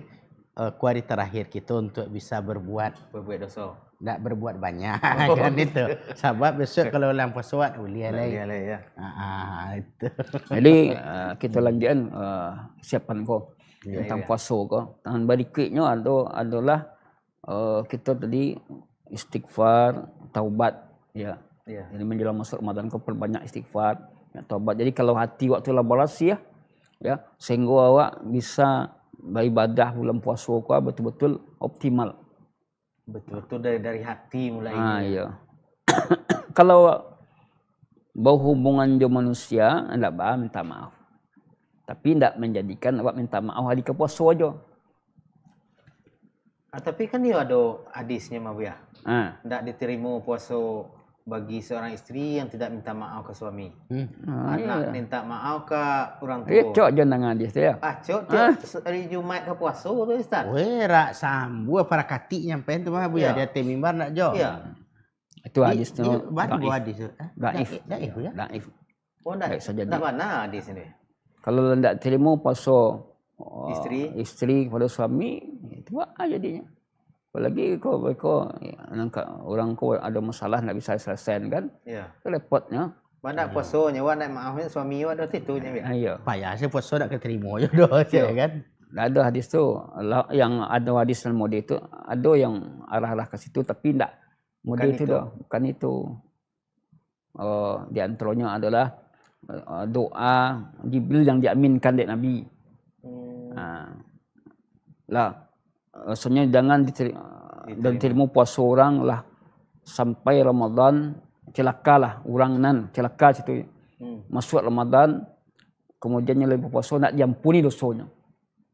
uh, kuari terakhir kita untuk bisa berbuat berbuat dosa. Tak berbuat banyak oh. kan itu. Sebab besok kalau ulang puasa wak boleh lagi. Ya. Ha, ah, itu. Jadi eh, kita lanjutkan uh, eh, siapan kau ya, tentang ya. puasa kau. Tahun berikutnya ado adalah uh, kita tadi istighfar, taubat ya. Ya. Jadi menjelang masuk Ramadan kau perbanyak istighfar, ya, taubat. Jadi kalau hati waktu laborasi ya, ya sehingga awak bisa beribadah bulan puasa awak betul-betul optimal betul-betul dari dari hati mulai ha, ah, ya. kalau berhubungan dengan manusia ndak ba minta maaf tapi ndak menjadikan awak minta maaf hari puasa aja ah, tapi kan dia ada hadisnya mah ya ha. Ah. ndak diterima puasa bagi seorang isteri yang tidak minta maaf ke suami. Hmm. Ah, Anak iya. Lah. minta maaf ke orang eh, tua. Eh, cok jangan dengan dia. Ya. Ah, cok, cok. Ah. Hari ah. ke puasa tu, Ustaz. Weh, rak sambu. Para katik yang tu, Bu. Ya. ya. Dia temimbar nak jok. Ya. Itu hadis tu. Mana buah hadis tu? Eh? Daif. Daif, ya? Daif. Oh, daif. Saja tak mana hadis ni? Kalau anda terima puasa isteri. Uh, isteri kepada suami, itu apa lah jadinya? Apalagi kalau kau ya, nangka orang kau ada masalah nak bisa selesai kan? Ya. Yeah. Repotnya. Mana yeah. puasanya wan nak maafin suami wan dah situ nya. Ha Payah saya puasa nak terima je dah yeah. kan. ada hadis tu yang ada hadis dalam mode itu ada yang arah-arah ke situ tapi tidak mode itu, itu dah. Bukan itu. Uh, di antaranya adalah uh, doa Jibril yang diaminkan oleh Nabi. Hmm. Uh, lah rasanya jangan diterima, dan terima puasa orang lah sampai Ramadan celakalah orang nan celaka situ hmm. masuk Ramadan kemudiannya lebih puasa nak diampuni dosanya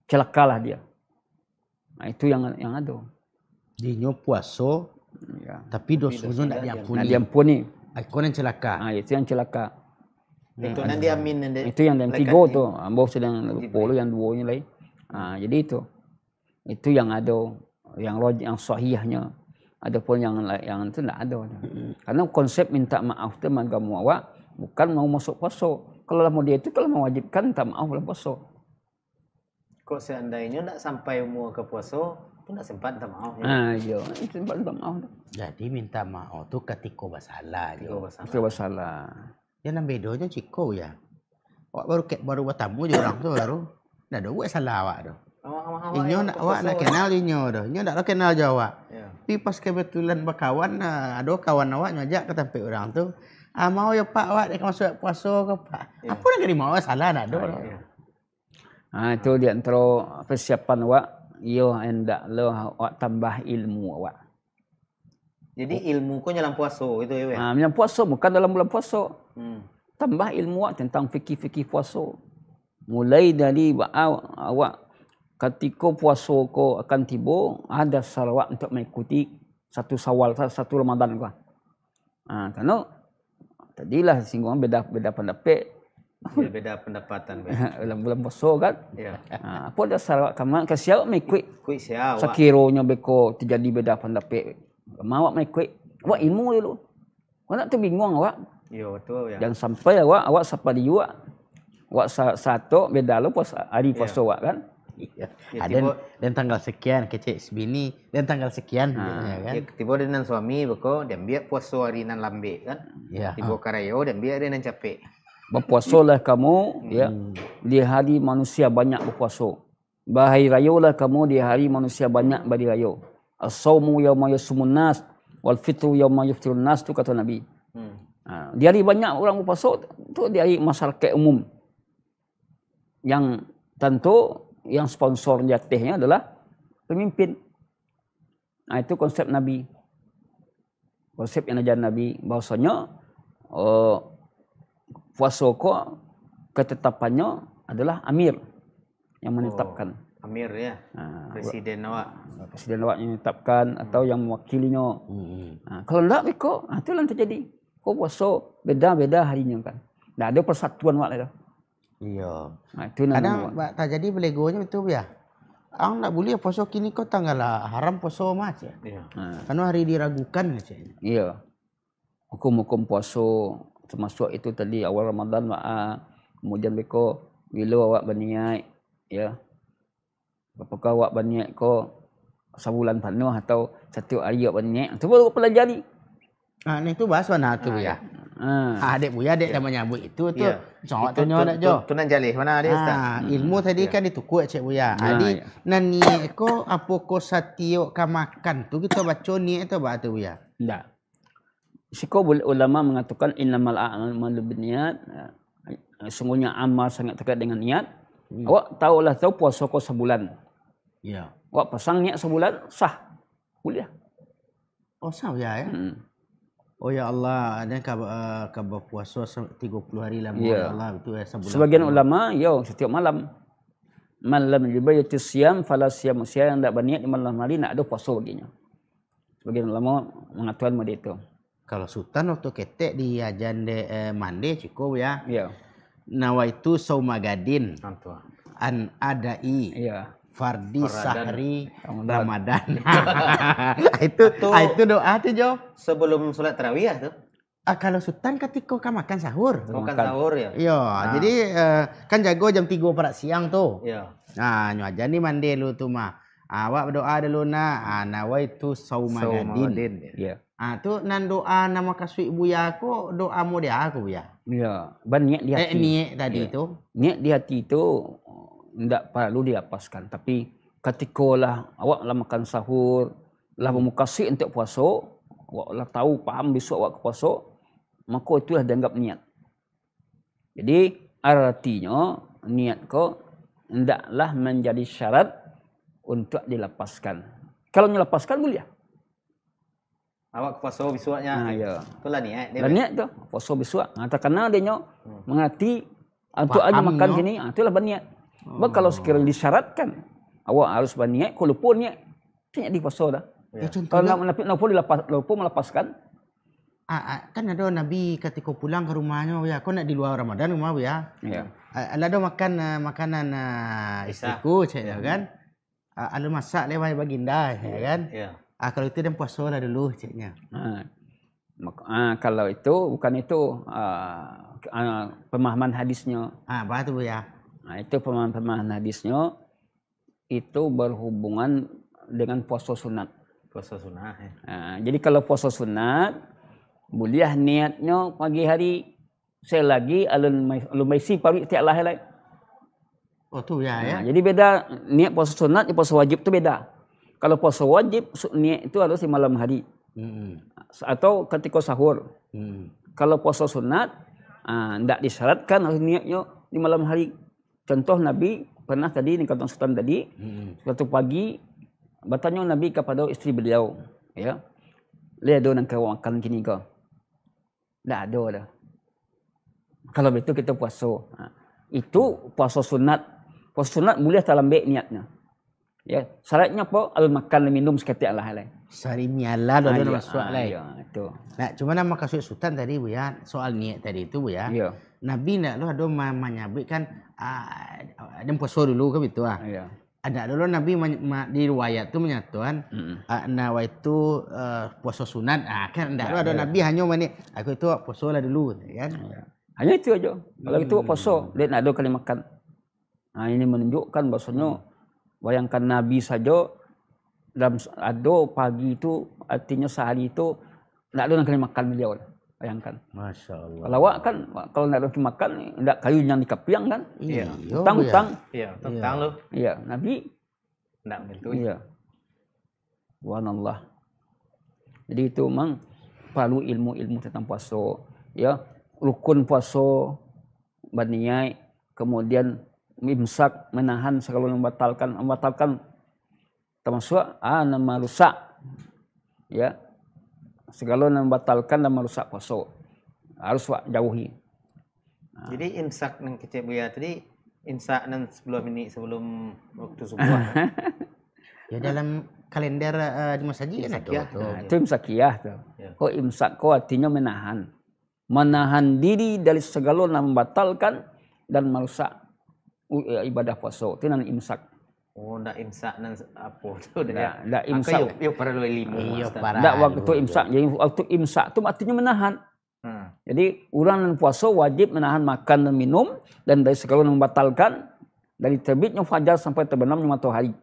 celaka lah dia nah, itu yang yang ada dinyo puasa ya. tapi dosanya nak diampuni nak diampuni aku ah, nan celaka ah itu yang celaka itu hmm. nanti amin itu yang yang tiga tu ambo sedang polo yang duanya lain ah jadi itu itu yang ada yang log yang sahihnya adapun yang yang itu tidak ada karena konsep minta maaf tu agama awak bukan mau masuk poso. kalau lah dia itu kalau mewajibkan minta maaf dalam poso. Kalau seandainya tidak sampai umur ke poso, pun tidak sempat minta maaf ya? ah yo, itu sempat minta maaf jadi minta maaf tu ketika bersalah ketika bersalah ya nang bedanya ciko ya Awak baru ke baru bertamu je orang tu baru. Dah ada buat salah awak tu mahal Inyo nak awak nak kenal inyo dah. Inyo dak kenal ya. jo Yeah. Tapi pas kebetulan berkawan eh, ada kawan awak ngajak ke tempat orang tu. Ah mau ya Pak awak nak masuk puasa ke Pak? Yeah. Apa nak terima awak salah nak doh. Ah, ya. ah itu di antara persiapan awak yo hendak lo awak tambah ilmu awak. Jadi ilmu ko dalam puasa itu ya. Ah dalam puasa bukan dalam bulan puasa. Hmm. Tambah ilmu awak tentang fikih-fikih puasa. Mulai dari awak ketika puasa kau akan tiba, ada salawat untuk mengikuti satu sawal, satu Ramadan kau. Ha, karena tadilah singgungan beda beda pendapat. Beda, beda pendapatan. Dalam bulan puasa kan. Ya. Ha, apa ada salawat kamu? Kasiawak mengikut. Ikut siawak. Sekiranya beko terjadi beda pendapat. Mau awak mengikut. Awak ilmu dulu. Awak nak bingung awak. Ya betul. Ya. Jangan sampai awak, awak sampai di awak. Awak satu beda lo lah puasa, hari puasa ya. awak kan. Ya, ya, ah, dan tanggal sekian kecik sebini dan tanggal sekian ha, kan. Ya, tiba dengan suami beko dia biar puasa hari nan lambek kan. Ya. Tiba ha. Ah. karayo dan biar dia nan capek. Berpuasalah kamu hmm. ya hmm. di hari manusia banyak berpuasa. Bahai rayolah kamu di hari manusia banyak bari rayo. As-sawmu yawma yasumun nas wal fitru yawma yuftirun nas tu kata Nabi. Hmm. Ha, di hari banyak orang berpuasa tu di hari masyarakat umum. Yang tentu yang sponsornya tehnya adalah pemimpin. Nah itu konsep Nabi. Konsep yang ajar Nabi bahwasanya uh, eh, puasa ketetapannya adalah Amir yang menetapkan. Oh, amir ya. Ha, presiden uh, awak. Ha, presiden awak yang menetapkan hmm. atau yang mewakilinya. Hmm. Uh, kalau tidak, itu yang terjadi. Kau waso beda-beda harinya kan. Nah ada persatuan awak lah Ya. itu nak Kadang buat. tak jadi boleh go betul ya. Ang nak boleh poso kini kau tanggallah haram poso mas ya. Ha. Kan hari diragukan macam Iya Ya. Hukum-hukum poso termasuk itu tadi awal Ramadan ma'a ah, kemudian beko bila awak berniat ya. Apakah awak berniat ko sebulan penuh atau satu hari awak berniat. Cuba pelajari. Ah ha, ni tu bahasa mana tu ya. Ha. Ha, adik buya adik yeah. dah menyambut itu tu. Yeah. Cok tanya nak jo. Tu nak mana dia ustaz? Ha, ilmu hmm. tadi yeah. kan ditukuk ya, cik buya. Ha, Jadi ya. nan ni ko apo ko satio ka makan tu kita baca ni tu eh, ba tu buya. Ndak. Siko boleh ulama mengatakan innamal a'malu binniat. Sungguhnya amal sangat terkait dengan niat. Hmm. Awak tahulah tahu puasa ko sebulan. Ya. Awak pasang niat sebulan sah. Boleh. Oh, sah ya. ya? Hmm. Oh ya Allah, ada khabar, uh, eh, khabar puasa 30 hari lah. Ya. ya. Allah, itu ya, sebulan. Sebagian ulama, ya, setiap malam. Malam juga ya tisiam, fala siam, siam yang tak berniat di malam hari, nak ada puasa baginya. Sebagian ulama mengatakan benda itu. Kalau sultan waktu ketek di ajan de, eh, mandi cukup ya. Ya. Nawa itu saumagadin. Antua. An adai. Ya. Fardi Sahri Ramadan. Ah, itu Atau, ah, itu doa tuh Jo. Sebelum sholat terawih ya tuh. Ah, kalau sultan ketika kan makan sahur. Makan, makan. sahur ya. Iya, nah. jadi uh, kan jago jam 3 pada siang tuh. Iya. Nah, nyaja nih mandi lu tuh mah. Ah, awak berdoa dulu nak anawaitu saumadin. Iya. Ya. Ah tu nan doa nama kasih ibu ya aku doa mu dia aku ya. Iya. Ban niat di eh, hati. Eh, niat tadi ya. tu. Niat di hati tu tidak perlu dilepaskan. Tapi ketika lah awak lah makan sahur, lah bermuka untuk puasa, awak lah tahu, paham besok awak puasa, maka itulah dianggap niat. Jadi artinya niat ko tidaklah menjadi syarat untuk dilepaskan. Kalau melepaskan boleh ya? Awak puasa besoknya. Nah, ya. Itulah niat. Eh, lah niat tu. Puasa besok. Nah, tak kenal dia nyok. Hmm. Mengerti. Untuk ah, aja makan sini. Ah, itulah berniat. Sebab oh. kalau sekiranya oh. disyaratkan awak harus berniat kalau pun niat tak jadi puasa dah. Ya. ya kalau nak menepi nak pun dilepas pun melepaskan. Ah, ah, kan ada Nabi ketika pulang ke rumahnya ya, kau nak di luar Ramadan rumah ah. ya. Ya. ada makan uh, makanan uh, istriku cek ya. ya. kan. Ah, ada masak lewat baginda ya. ya kan. Ya. Ah, kalau itu dan puasa lah dulu ceknya. Ah. Ha. ah. kalau itu bukan itu ah, ah, pemahaman hadisnya. Ah, baru ya. Nah, itu pemahaman hadisnya itu berhubungan dengan poso sunat. Poso sunat. Ya. Nah, jadi kalau poso sunat, boleh niatnya pagi hari saya lagi alun alun masih pagi tiak lah lagi. Oh tu ya ya. Nah, jadi beda niat poso sunat dan poso wajib tu beda. Kalau poso wajib niat itu harus di malam hari. Hmm. Atau ketika sahur. Hmm. Kalau poso sunat tidak ah, uh, disyaratkan harus niatnya di malam hari contoh Nabi pernah tadi ni kata Sultan tadi, hmm. suatu pagi bertanya Nabi kepada isteri beliau, ya. Dia ada nak kau makan kini ke? Dah ada dah. Kalau begitu kita puasa. Ha. Itu puasa sunat. Puasa sunat boleh dalam baik niatnya. Ya, syaratnya apa? Al makan dan minum seketik lah. Sehari mialah dah ah, ya. masuk lah. Tu. Nah, cuma nama kasut sultan tadi bu ya, soal niat tadi itu bu ya. Ya. Nabi nak lu ado menyabik kan uh, ah, dan puasa dulu ke begitu ah. Ya. Ada dulu Nabi di riwayat tu menyatakan mm -hmm. Ah, nah, itu uh, eh, puasa sunat ah kan ndak ada ya. Nabi hanya mani aku itu puasa lah dulu kan. Ya. Hanya itu aja. Kalau hmm. itu puasa, dia nak ada kali makan. Nah, ini menunjukkan bahasanya hmm. bayangkan Nabi saja dalam ado pagi itu artinya sehari itu nak ada nak kena makan dia lah. Bayangkan. Masya Allah. Kalau awak kan, kalau nak lagi makan, nak kayu yang di kapiang kan? Iya. Utang, utang. Iya, utang ya. lu. Iya, Nabi. Nak begitu. Iya. Wahan Jadi itu mang palu ilmu-ilmu tentang puasa. Ya, rukun puasa, berniai, kemudian imsak, menahan segala yang membatalkan. Membatalkan termasuk, ah, nama rusak. Ya, segala yang membatalkan dan merusak puasa harus jauhi. Ha. Jadi imsak yang kecil buaya tadi imsak yang sebelum ini sebelum waktu subuh. ya dalam kalender uh, eh, Jumat Haji kan ha, itu. Nah, itu ya. imsak ya. Oh imsak ko artinya menahan. Menahan diri dari segala yang membatalkan dan merusak eh, ibadah puasa. Itu namanya imsak. Oh, nak imsak dan apa tu dia? Nak ah, imsak. Ia yo para lo lima. Ah, Ia para. Nak waktu ah, imsak, jadi waktu imsak tu maksudnya menahan. Hmm. Jadi orang dan puasa wajib menahan makan dan minum dan dari segala membatalkan dari terbitnya fajar sampai terbenamnya matahari.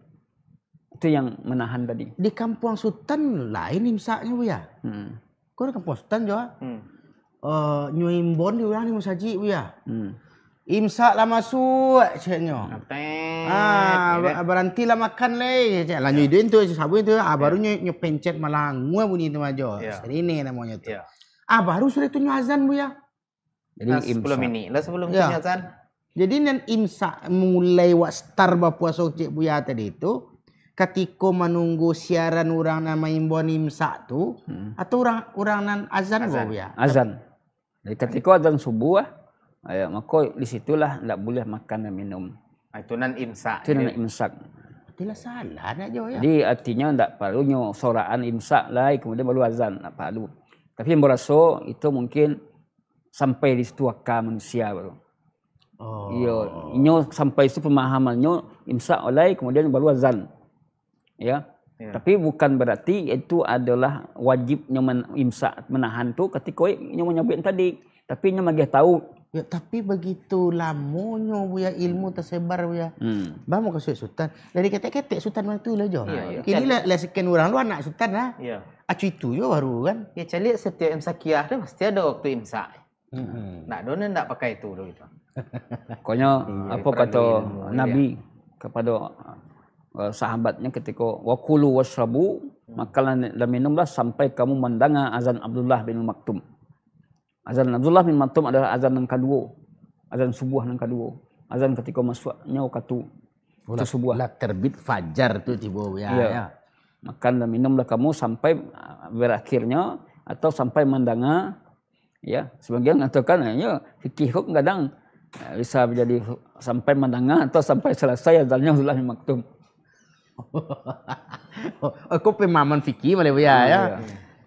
Itu yang menahan tadi. Di kampung sultan lain imsaknya bu ya. Hmm. Kau di kampung sultan juga. Hmm. Uh, eh, nyuimbon di orang ni bu ya. Hmm. Imsak lah masuk, ceknya. Apa? Ah, berhenti lah makan leh. Cek lanjut yeah. tu, sabu itu. Ah, ya. baru yeah. nyu pencet malang. Mua bunyi tu aja. Ya. Yeah. Ini namanya tu. Yeah. Ah, baru sudah itu azan bu ya. Jadi nah, imsak. Sebelum ini, lah sebelum yeah. azan. Jadi nian imsak mulai wak star bapua sok bu ya tadi tu, Ketika menunggu siaran orang nama imbon imsak tu, hmm. atau orang orang nan azan, azan. bu ya. Azan. Jadi ketika azan subuh, ah, Ya, maka di situlah tidak boleh makan dan minum. Ah, itu nan imsak. Itu nan imsak. Tidak salah nak jauh Jadi ya. artinya tidak perlu nyosoraan imsak lah. Kemudian baru azan. Tak perlu. Tapi yang berasa itu mungkin sampai di situ akal manusia baru. Oh. Ya, sampai itu pemahamannya imsak oleh kemudian baru azan. Ya. ya. Tapi bukan berarti itu adalah wajibnya men imsak menahan tu ketika nyo menyebut tadi. Tapi nya magih tahu. Ya, tapi begitu lamonyo buya ilmu tersebar buya. Hmm. Bang maksud sultan. Lah, Dari ketek-ketek sultan mana tu lah jo. Ya, ya. Kini lah lah sekian orang luar nak sultan lah. Ya. Acu itu yo baru kan. Ya cari setiap imsakiah tu pasti ada waktu imsak. Hmm. Nak dona nak pakai itu dulu itu. Konyo apa Perang kata ya. Nabi ya. kepada uh, sahabatnya ketika wakulu washrabu hmm. makanlah dan minumlah sampai kamu mendengar azan Abdullah bin Maktum. Azan Abdullah bin Maktum adalah azan yang kedua. Azan subuh yang kedua. Azan ketika masuk nyawa katu. Itu subuh. Lah terbit fajar tu tiba. Ya, ya. ya. Makan dan minumlah kamu sampai ah, berakhirnya. Atau sampai mandanga, Ya, sebagian mengatakan ya, fikih kok kadang eh, bisa menjadi sampai mandanga atau sampai selesai azannya Abdullah bin Maktum. oh, pemaman fikih boleh ya. ya. ya.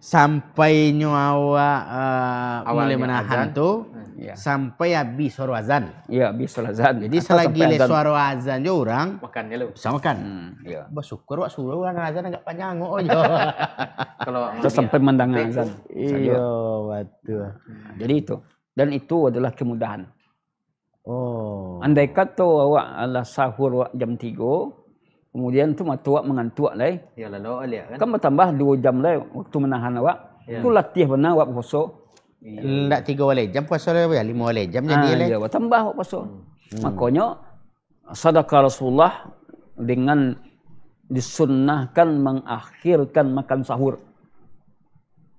Sampai nyawa uh, eh, mulai menahan azan. tu hmm, ya. sampai habis suara azan. Ya, habis suara azan. Jadi Atau selagi le suara azan je orang makan je lu. Bisa Hmm. Ya. Bersyukur wak suruh orang azan agak panjang oh ya. Kalau sampai mendengar azan. Iya, betul. Hmm. Jadi itu dan itu adalah kemudahan. Oh. Andai kata awak Allah sahur jam 3, Kemudian tu matu awak mengantuk lagi. Ya ali alia kan. Kan bertambah 2 jam lagi waktu menahan awak. Ya. Tu latih benar awak puasa. Tak tiga walai jam puasa lah apa ya? Lima walai jam jadi ha, ah, lah. Ya, tambah awak puasa. Hmm. hmm. Makanya, sadaqah Rasulullah dengan disunnahkan mengakhirkan makan sahur.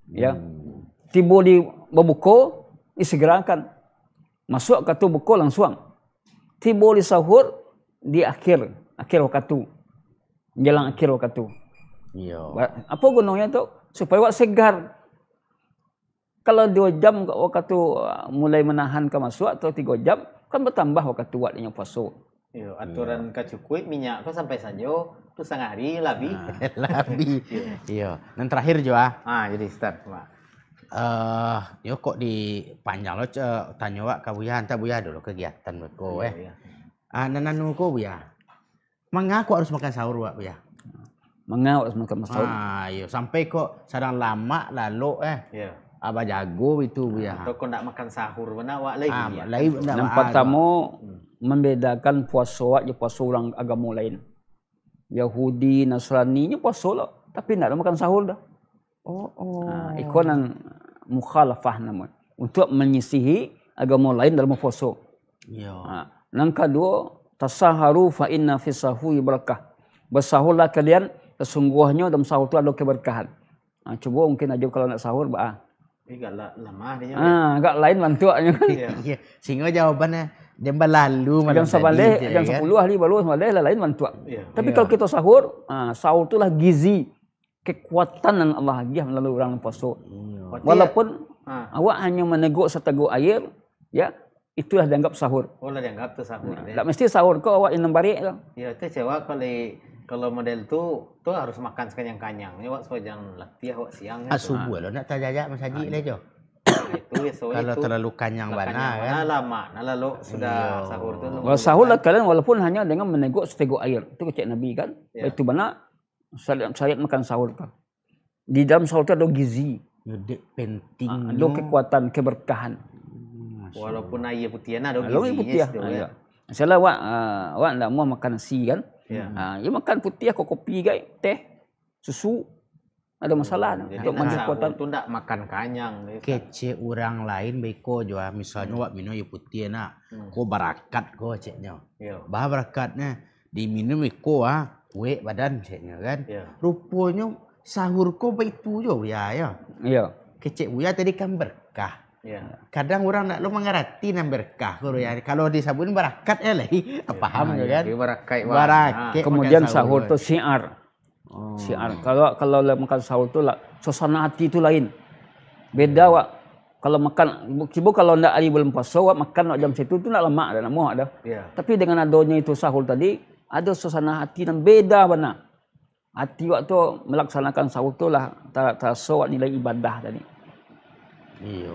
Ya. Hmm. Tiba di berbuka, disegerakan. Masuk ke tu buka langsung. Tiba di sahur, di akhir. Akhir waktu menjelang akhir waktu tu. Ya. Apa gunanya tu? Supaya awak segar. Kalau dua jam waktu tu uh, mulai menahan ke masuk atau tiga jam, kan bertambah waktu waktu awak punya puasa. Ya, aturan ya. kacukuit minyak tu sampai saja tu setengah hari labi. Ah, labi. Iya. Dan terakhir jua. Ah. ah, jadi start. Pak. uh, eh, yo kok di panjang lo tanya wak kabuyan tak buyah dulu kegiatan mereka eh. Ah, nananu kau buyah mengaku harus makan sahur Pak ya. Mengaku harus makan sahur. Ah, iya. sampai kok sedang lama lalu eh. Ya. Yeah. jago itu ya. Atau kau nak makan sahur mana awak lagi? Ah, ya. lagi nak Nampak tamu membedakan puasa awak je puasa orang agama lain. Yahudi, Nasrani ni puasa lo lah. Tapi nak makan sahur dah. Oh, oh. Ah, ikonan mukhalafah namun Untuk menyisihi agama lain dalam puasa. Ya. Ah, Nang kedua, tasaharu fa inna fi sahwi barakah. Bersahurlah kalian sesungguhnya dalam sahur itu ada keberkahan. Ha, cuba mungkin aja kalau nak sahur ba. Ah. Agak lemah dia. Ha, agak lain mantuaknya kan. Iya. Sehingga jawabannya dia berlalu malam jam tadi. Ya jam 10 kan? baru sebalik lah lain mantuak. Ya. Tapi ya. kalau kita sahur, ha, sahur itulah gizi. Kekuatan yang Allah lagi melalui orang yang puasa. Ya. Walaupun ya. awak hanya meneguk seteguk air, ya, itulah dianggap sahur. Oh, lah dianggap tu sahur. Nah, ya. tak mesti sahur kau awak yang nembari tu. Ya, tu cewa kalau kalau model tu tu harus makan sekanyang-kanyang. Ni ya, awak sojang lati awak siang. Ah, subuh lah nak tajajak Mas Haji ah, lah ya. jo. Itu ya, so kalau itu, terlalu kanyang bana kan. Lah, nah, lama. Nalai lo sudah Iyo. sahur tu. Well, sahur lah kalian walaupun hanya dengan meneguk seteguk air. Tu kecik Nabi kan. Ya. Itu bana syariat makan sahur kan. Di dalam sahur tu ada gizi. Ah, ada penting. Ada kekuatan, keberkahan. Walaupun air putih kan ada gizinya. Air putih. Lah. Ah, ya. Ya. Masalah awak ah, awak nak mau makan nasi kan? Ya. Ha, dia makan putih kau kopi gay, teh, susu. Ada masalah oh, untuk nah, kekuatan tu ndak makan kanyang. Kece orang lain beko jua misalnya awak minum air putih nak. Hmm. ko berkat, ko ceknya. Ya. Bah berkatnya, diminum beko ah, kue badan ceknya kan. Ya. Rupanya sahur ko baik tu jo ya ya. Iya. Kecek uya tadi kan berkah. Yeah. Kadang orang nak lu mengerti nang berkah guru ya. Hmm. Kalau disabun berakat ya lah. Yeah. Paham ya kan? Dia berakai, berakai. Ah. Ha. Kemudian sahur, tu siar Oh. Syiar. Kalau kalau lah makan sahur tu lah suasana hati itu lain. Beda wak. Kalau makan kibo kalau ndak hari belum puasa wak makan nak jam situ tu nak lemak dan nak muak dah. Yeah. Tapi dengan adonya itu sahur tadi ada suasana hati yang beda benar. Hati waktu melaksanakan sahur tu lah terasa wak nilai ibadah tadi. Yeah. Iya.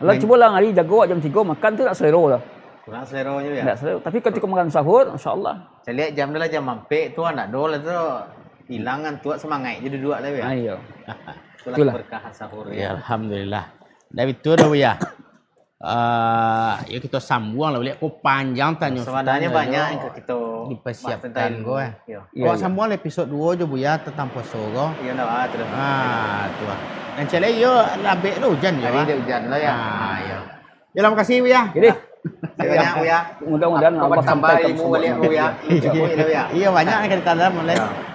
Kalau cubalah hari jaga awak jam 3 makan tu tak selera lah Kurang selera je ya. Tak selera. Tapi kalau cukup makan sahur, insya-Allah. Saya lihat jam dah jam mampek tu anak lah, dole lah tu. Hilangan tuak semangat jadi dua lah ya. Ha iya. Itulah, Itulah. berkah sahur. Ya? ya alhamdulillah. Dah betul dah ya uh, ya kita sambung lah boleh kau panjang tanya sebenarnya banyak yang kita dipersiapkan gue. eh kau ya, ya. sambung lah episode 2 aja bu ya tentang puasa kau ya nak ah terus ha tu ah dan cele yo labek tu hujan ya ada hujan lah ya ah, ya ya terima kasih bu ya jadi Ya, ya. Mudah-mudahan apa sampai kamu boleh, ya. ya. Iya, banyak yang kita dalam ya. mulai.